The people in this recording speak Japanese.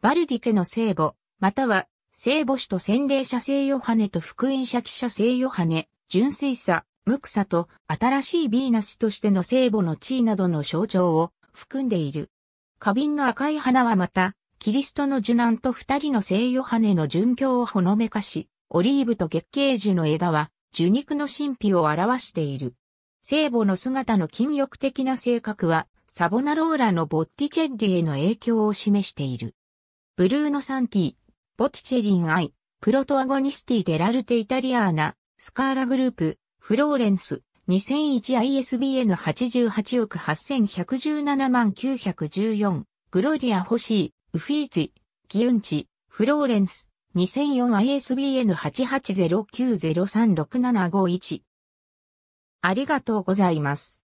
バルディ家の聖母、または聖母子と洗礼者聖ヨハネと福音者記者聖ヨハネ、純粋さ、無草と新しいヴィーナスとしての聖母の地位などの象徴を含んでいる。花瓶の赤い花はまた、キリストの受難と二人の聖ヨハネの殉教をほのめかし、オリーブと月桂樹の枝は、受肉の神秘を表している。聖母の姿の禁欲的な性格は、サボナローラのボッティチェッリへの影響を示している。ブルーノサンティ、ボティチェリンアイ、プロトアゴニスティデラルテイタリアーナ、スカーラグループ、フローレンス、2001ISBN88 億8117万914、グロリア・ホシー、ウフィーツィ、ギウンチ、フローレンス、2004ISBN8809036751。ありがとうございます。